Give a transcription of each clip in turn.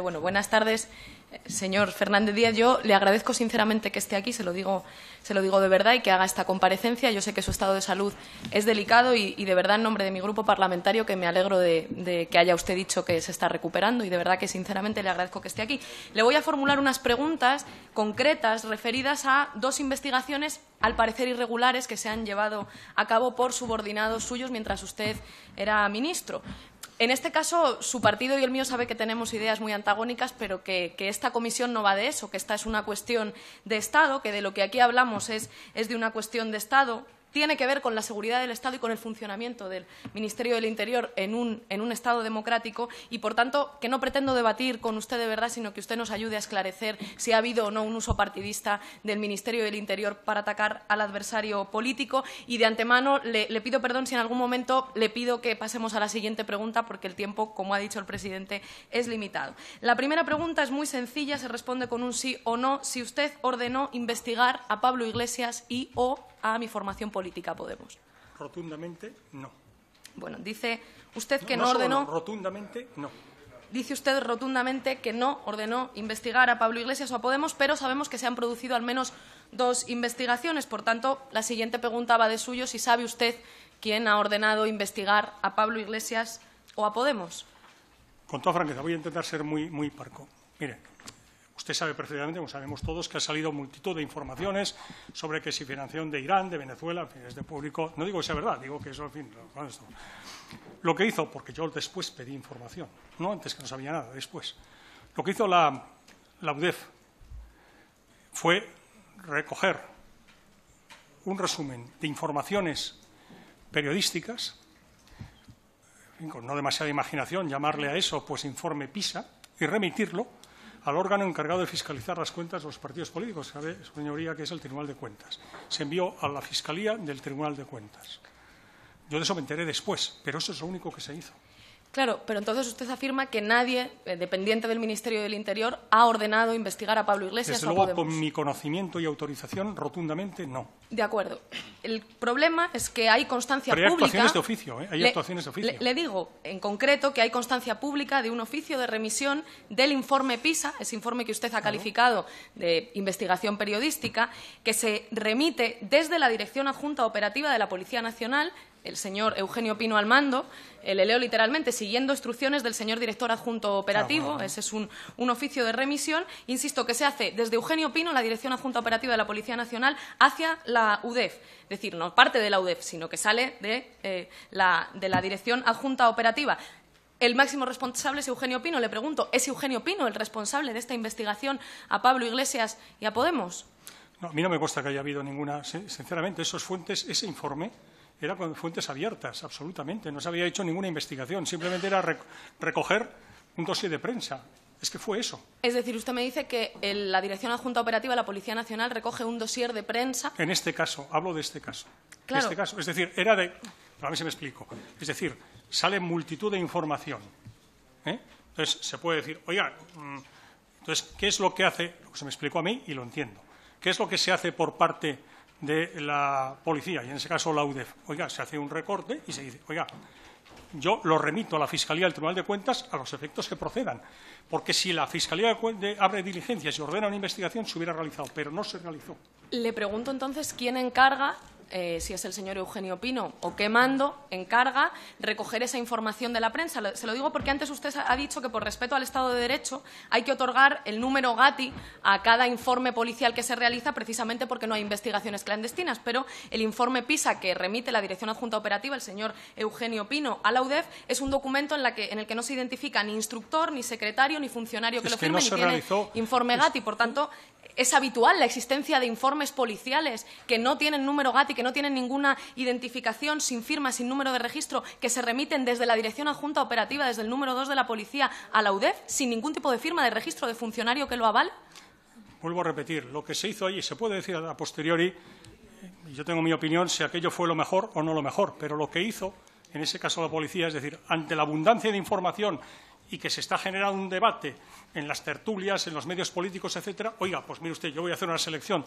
Bueno, buenas tardes, eh, señor Fernández Díaz. Yo le agradezco sinceramente que esté aquí, se lo digo, de verdad, y que haga esta comparecencia. Yo sé que su estado de salud es delicado y, de verdad, en nombre de mi grupo parlamentario, que me alegro de, que haya usted dicho que se está recuperando y de verdad que sinceramente le agradezco que esté aquí. Le voy a formular unas preguntas concretas referidas a dos investigaciones, al parecer irregulares, que se han llevado a cabo por subordinados suyos mientras usted era ministro. En este caso, su partido y el mío sabe que tenemos ideas muy antagónicas, pero que, esta comisión no va de eso, que esta es una cuestión de Estado, que de lo que aquí hablamos es de una cuestión de Estado, tiene que ver con la seguridad del Estado y con el funcionamiento del Ministerio del Interior en un, Estado democrático y, por tanto, que no pretendo debatir con usted de verdad, sino que usted nos ayude a esclarecer si ha habido o no un uso partidista del Ministerio del Interior para atacar al adversario político. Y, de antemano, le, le pido perdón si en algún momento le pido que pasemos a la siguiente pregunta, porque el tiempo, como ha dicho el presidente, es limitado. La primera pregunta es muy sencilla, se responde con un sí o no. Si usted ordenó investigar a Pablo Iglesias y o a mi formación política política Podemos? Rotundamente no. Bueno, dice usted que no, ordenó. rotundamente no. Dice usted rotundamente que no ordenó investigar a Pablo Iglesias o a Podemos, pero sabemos que se han producido al menos dos investigaciones. Por tanto, la siguiente pregunta va de suyo si sabe usted quién ha ordenado investigar a Pablo Iglesias o a Podemos. Con toda franqueza, voy a intentar ser muy, muy parco. Mire, Usted sabe perfectamente, como sabemos todos, que ha salido multitud de informaciones sobre que si financiación de Irán, de Venezuela, en fin, es de público. No digo que sea verdad, digo que eso, en fin, lo que hizo, porque yo después pedí información, no antes que no sabía nada, después. Lo que hizo la, la UDEF fue recoger un resumen de informaciones periodísticas, con no demasiada imaginación, llamarle a eso pues informe PISA y remitirlo al órgano encargado de fiscalizar las cuentas de los partidos políticos, sabe, señoría, que es el Tribunal de Cuentas. Se envió a la Fiscalía del Tribunal de Cuentas. Yo de eso me enteré después, pero eso es lo único que se hizo. Claro, pero entonces usted afirma que nadie, eh, dependiente del Ministerio del Interior, ha ordenado investigar a Pablo Iglesias. Desde luego, con mi conocimiento y autorización, rotundamente no. De acuerdo. El problema es que hay constancia hay pública. Actuaciones de oficio, ¿eh? Hay actuaciones de oficio. le, digo, en concreto, que hay constancia pública de un oficio de remisión del informe PISA, ese informe que usted ha calificado de investigación periodística, que se remite desde la Dirección Adjunta Operativa de la Policía Nacional el señor Eugenio Pino al mando, eh, le leo literalmente, siguiendo instrucciones del señor director adjunto operativo, ah, ese es un, oficio de remisión, insisto, que se hace desde Eugenio Pino, la Dirección Adjunta Operativa de la Policía Nacional, hacia la UDEF, es decir, no parte de la UDEF, sino que sale de, eh, la, Dirección Adjunta Operativa. El máximo responsable es Eugenio Pino. Le pregunto, ¿es Eugenio Pino el responsable de esta investigación a Pablo Iglesias y a Podemos? No, a mí no me cuesta que haya habido ninguna. Sinceramente, esos fuentes, ese informe, era con fuentes abiertas, absolutamente. No se había hecho ninguna investigación, simplemente era recoger un dossier de prensa. Es que fue eso. Es decir, usted me dice que la Dirección Adjunta Operativa de la Policía Nacional recoge un dossier de prensa. En este caso, hablo de este caso. Claro. Este caso. Es decir, era de. A ver si me explico. Es decir, sale multitud de información. ¿eh? Entonces, se puede decir, oiga, mm, entonces, ¿qué es lo que hace? se me explicó a mí y lo entiendo. ¿Qué es lo que se hace por parte de la policía, y en ese caso la UDEF. Oiga, se hace un recorte y se dice, oiga, yo lo remito a la Fiscalía del Tribunal de Cuentas a los efectos que procedan. Porque si la Fiscalía abre diligencias y ordena una investigación, se hubiera realizado, pero no se realizó. Le pregunto entonces quién encarga eh, si es el señor Eugenio Pino o qué mando, encarga recoger esa información de la prensa. Se lo digo porque antes usted ha dicho que por respeto al Estado de Derecho hay que otorgar el número GATI a cada informe policial que se realiza precisamente porque no hay investigaciones clandestinas, pero el informe PISA que remite la Dirección Adjunta Operativa, el señor Eugenio Pino, a la UDEF, es un documento en, el que no se identifica ni instructor, ni secretario, ni funcionario que lo firme, que tiene informe GATI. Por tanto, es habitual la existencia de informes policiales que no tienen número GATI, que no tienen ninguna identificación, sin firma, sin número de registro, que se remiten desde la Dirección Adjunta Operativa, desde el número 2 de la Policía a la UDEF, sin ningún tipo de firma de registro de funcionario que lo avale? Vuelvo a repetir, lo que se hizo ahí se puede decir a posteriori, yo tengo mi opinión si aquello fue lo mejor o no lo mejor, pero lo que hizo en ese caso la policía, es decir, ante la abundancia de información y que se está generando un debate en las tertulias, en los medios políticos, etcétera, oiga, pues mire usted, yo voy a hacer una selección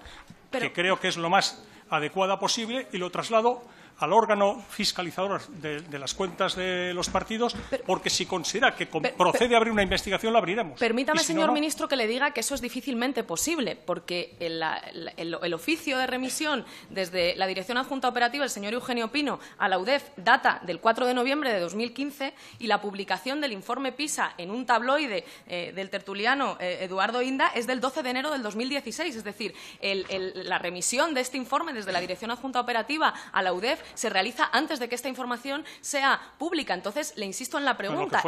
que creo que es lo más adecuada posible y lo traslado al órgano fiscalizador de, las cuentas de los partidos, porque si considera que procede a abrir una investigación, la abriremos. Permítame, señor ministro, que le diga que eso es difícilmente posible, porque el, oficio de remisión desde la Dirección Adjunta Operativa, el señor Eugenio Pino, a la UDEF, data del 4 de noviembre de 2015 y la publicación del informe PISA en un tabloide eh, del tertuliano eh, Eduardo Inda es del 12 de enero del 2016. Es decir, la remisión de este informe desde la Dirección Adjunta Operativa a la UDEF se realiza antes de que esta información sea pública. Entonces, le insisto en la pregunta.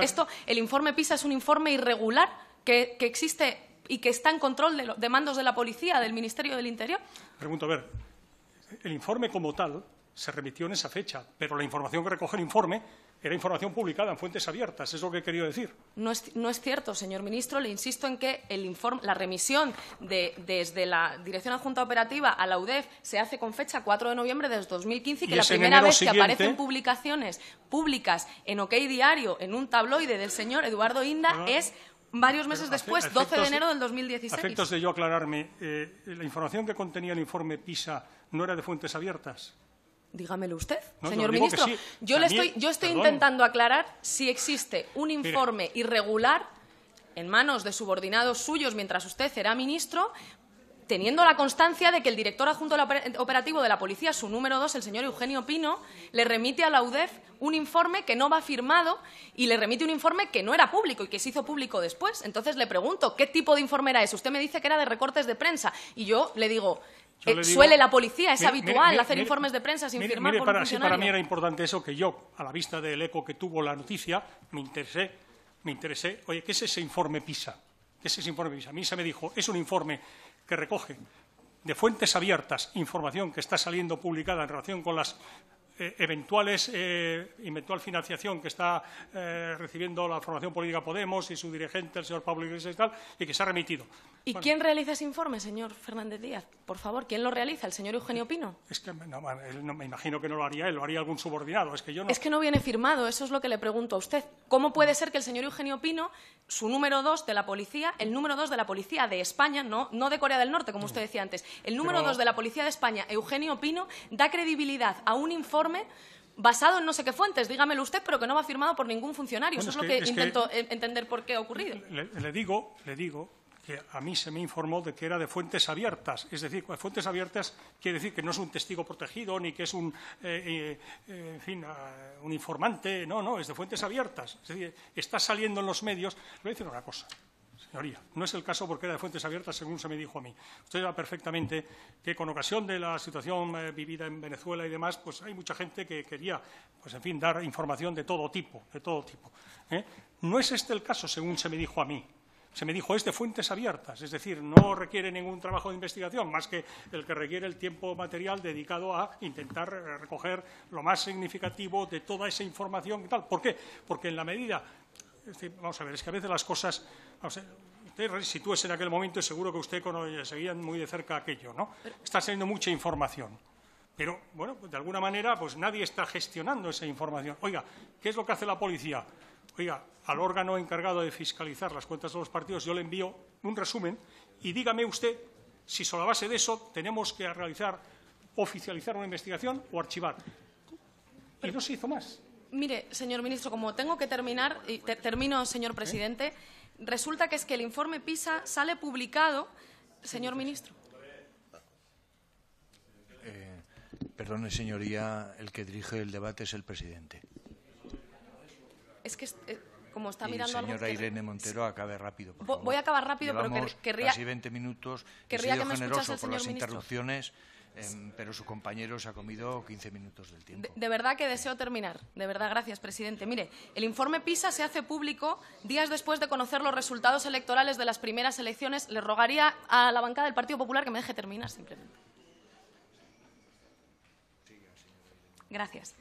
esto, el informe PISA es un informe irregular que, existe y que está en control de, los de, mandos de la policía, del Ministerio del Interior. Pregunto, a ver, el informe como tal se remitió en esa fecha, pero la información que recoge el informe era información publicada en fuentes abiertas, es lo que he querido decir. No es, cierto, señor ministro. Le insisto en que el la remisión desde la Dirección Adjunta Operativa a la UDEF se hace con fecha 4 de noviembre de 2015 y que la primera vez que aparecen publicaciones públicas en OK Diario, en un tabloide del señor Eduardo Inda, ah. es varios meses después, 12 de enero del 2016. Efectos de yo aclararme, eh, la información que contenía el informe PISA no era de fuentes abiertas. Dígamelo usted, señor ministro. Yo, le estoy, yo estoy intentando aclarar si existe un informe irregular en manos de subordinados suyos mientras usted era ministro, teniendo la constancia de que el director adjunto operativo de la policía, su número dos, el señor Eugenio Pino, le remite a la UDEF un informe que no va firmado y le remite un informe que no era público y que se hizo público después. Entonces le pregunto, ¿qué tipo de informe era ese? Usted me dice que era de recortes de prensa y yo le digo, eh, suele la policía, es habitual hacer informes de prensa sin firmar por para, para mí era importante eso que yo, a la vista del eco que tuvo la noticia, me interesé, me interesé, oye, ¿qué es ese informe PISA? ¿Qué es ese informe PISA? A mí se me dijo, es un informe que recoge de fuentes abiertas información que está saliendo publicada en relación con las eh, eventuales, eh, eventual financiación que está eh, recibiendo la formación política Podemos y su dirigente, el señor Pablo Iglesias y tal, y que se ha remitido. ¿Y quién realiza ese informe, señor Fernández Díaz? Por favor, ¿quién lo realiza? ¿El señor Eugenio Pino? Es que no, me imagino que no lo haría él, lo haría algún subordinado. Es que, yo no... es que no viene firmado, eso es lo que le pregunto a usted. ¿Cómo puede ser que el señor Eugenio Pino, su número dos de la policía, el número dos de la policía de España, no, no de Corea del Norte, como usted decía antes, el número 2 dos de la policía de España, Eugenio Pino, da credibilidad a un informe basado en no sé qué fuentes, dígamelo usted, pero que no va firmado por ningún funcionario. Eso es, lo que intento e- entender por qué ha ocurrido. Le, digo, le digo que a mí se me informó de que era de fuentes abiertas. Es decir, pues, fuentes abiertas quiere decir que no es un testigo protegido ni que es un, eh, eh, eh, en fin, un informante. No, no, es de fuentes abiertas. Es decir, está saliendo en los medios. Le voy a decir una cosa señoría. No es el caso porque era de fuentes abiertas, según se me dijo a mí. Usted sabe perfectamente que con ocasión de la situación eh, vivida en Venezuela y demás, pues hay mucha gente que quería, pues en fin, dar información de todo tipo, de todo tipo. ¿eh? No es este el caso, según se me dijo a mí. Se me dijo, es de fuentes abiertas, es decir, no requiere ningún trabajo de investigación, más que el que requiere el tiempo material dedicado a intentar eh, recoger lo más significativo de toda esa información y tal. ¿Por qué? Porque en la medida vamos a ver, es que a veces las cosas... Si a usted en aquel momento seguro que usted seguía muy de cerca aquello, ¿no? Está saliendo mucha información. Pero, bueno, pues de alguna manera, pues nadie está gestionando esa información. Oiga, ¿qué es lo que hace la policía? Oiga, al órgano encargado de fiscalizar las cuentas de los partidos yo le envío un resumen y dígame usted si sobre la base de eso tenemos que realizar, oficializar una investigación o archivar. Y no se hizo más. Mire, señor ministro, como tengo que terminar, y termino, señor presidente, resulta que es que el informe PISA sale publicado, señor ministro. Eh, perdone, señoría, el que dirige el debate es el presidente. Es que, eh, como está mirando algo... Señora Irene Montero, acabe rápido, por favor. Voy a acabar rápido, Llevamos pero querría... 20 minutos. Querría me las interrupciones Em, pero su compañero se ha comido 15 minutos del tiempo. De, de, verdad que deseo terminar. De verdad, gracias, presidente. Mire, el informe PISA se hace público días después de conocer los resultados electorales de las primeras elecciones. Le rogaría a la bancada del Partido Popular que me deje terminar, simplemente. Gracias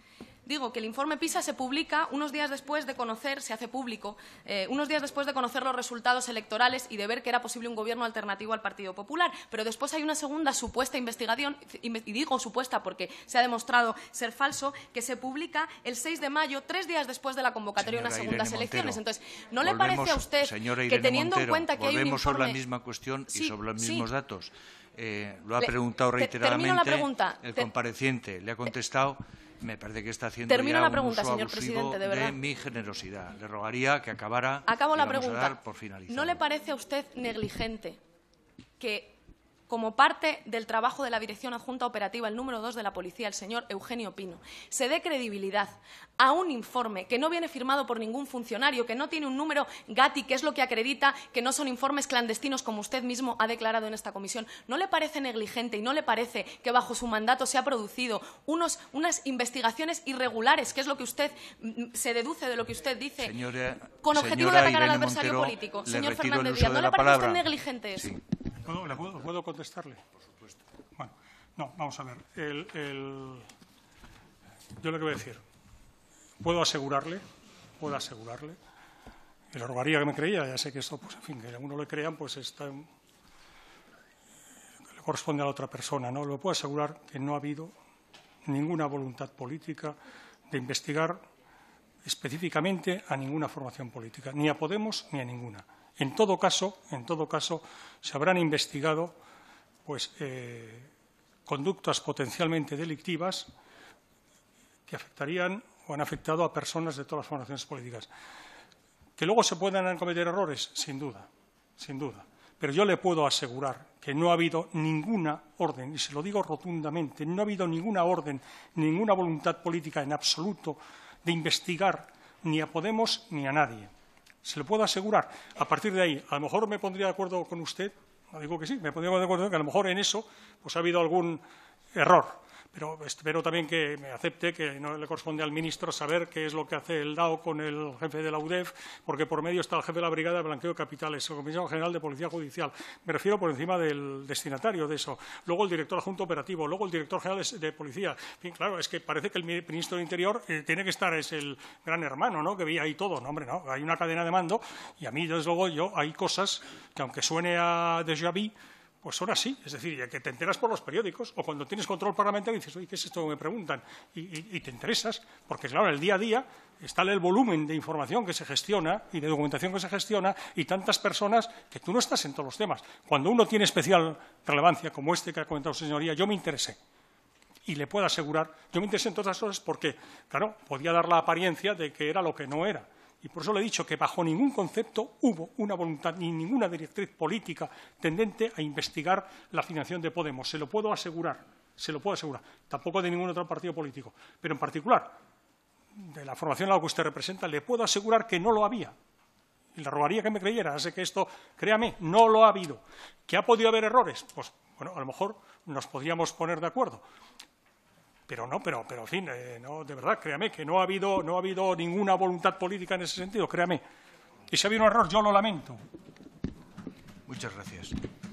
digo que el informe PISA se publica unos días después de conocer, se hace público, eh, unos días después de conocer los resultados electorales y de ver que era posible un gobierno alternativo al Partido Popular. Pero después hay una segunda supuesta investigación, y digo supuesta porque se ha demostrado ser falso, que se publica el 6 de mayo, tres días después de la convocatoria de unas segundas elecciones. Entonces, ¿no le parece a usted que teniendo en cuenta que hay un informe... sobre la misma cuestión y sobre los mismos datos? Eh, lo ha preguntado reiteradamente el compareciente. Le ha contestado me parece que está haciendo Termino la pregunta, señor presidente, de, verdad. de mi generosidad. Le rogaría que acabara. Acabo la pregunta. Por ¿No le parece a usted negligente que como parte del trabajo de la Dirección Adjunta Operativa, el número 2 de la Policía, el señor Eugenio Pino, se dé credibilidad a un informe que no viene firmado por ningún funcionario, que no tiene un número GATI, que es lo que acredita que no son informes clandestinos, como usted mismo ha declarado en esta comisión, ¿no le parece negligente y no le parece que bajo su mandato se ha producido unos, unas investigaciones irregulares, que es lo que usted mm, se deduce de lo que usted dice, con objetivo de atacar al adversario político? Señor Fernández Díaz, ¿no le parece negligente eso? ¿Puedo, contestarle? Por supuesto. Bueno, no, vamos a ver. Yo lo que voy a decir, puedo asegurarle, puedo asegurarle, y le rogaría que me creía, ya sé que esto, pues en fin, que uno le crean, pues está le corresponde a la otra persona, ¿no? Lo puedo asegurar que no ha habido ninguna voluntad política de investigar específicamente a ninguna formación política, ni a Podemos ni a ninguna. En todo caso, en todo caso se habrán investigado pues, eh, conductas potencialmente delictivas que afectarían o han afectado a personas de todas las formaciones políticas. Que luego se puedan cometer errores, sin duda, sin duda. Pero yo le puedo asegurar que no ha habido ninguna orden, y se lo digo rotundamente, no ha habido ninguna orden, ninguna voluntad política en absoluto de investigar ni a Podemos ni a nadie se le puedo asegurar. A partir de ahí, a lo mejor me pondría de acuerdo con usted, digo que sí, me pondría de acuerdo que a lo mejor en eso pues, ha habido algún error pero espero también que me acepte que no le corresponde al ministro saber qué es lo que hace el DAO con el jefe de la UDEF, porque por medio está el jefe de la Brigada de Blanqueo de Capitales, el comisionado General de Policía Judicial. Me refiero por encima del destinatario de eso. Luego el director adjunto operativo, luego el director general de, Policía. claro, es que parece que el ministro de Interior eh, tiene que estar, es el gran hermano, ¿no?, que veía ahí todo. No, hombre, no, hay una cadena de mando y a mí, desde luego, yo hay cosas que aunque suene a déjà vu, pues son así. Es decir, ya que te enteras por los periódicos o cuando tienes control parlamentario dices, oye, ¿qué es esto que me preguntan? Y, te interesas, porque claro, el día a día está el volumen de información que se gestiona y de documentación que se gestiona y tantas personas que tú no estás en todos los temas. Cuando uno tiene especial relevancia, como este que ha comentado su señoría, yo me interesé. Y le puedo asegurar, yo me interesé en todas las cosas porque, claro, podía dar la apariencia de que era lo que no era. Y por eso le he dicho que bajo ningún concepto hubo una voluntad ni ninguna directriz política tendente a investigar la financiación de Podemos. Se lo puedo asegurar, se lo puedo asegurar. Tampoco de ningún otro partido político. Pero en particular, de la formación a la que usted representa, le puedo asegurar que no lo había. Y le robaría que me creyera. Así que esto, créame, no lo ha habido. ¿Que ha podido haber errores? Pues, bueno, a lo mejor nos podríamos poner de acuerdo. Pero no, pero, pero en fin, eh, no, de verdad, créame que no ha, habido, no ha habido ninguna voluntad política en ese sentido, créame. Y si ha habido un error, yo lo lamento. Muchas gracias.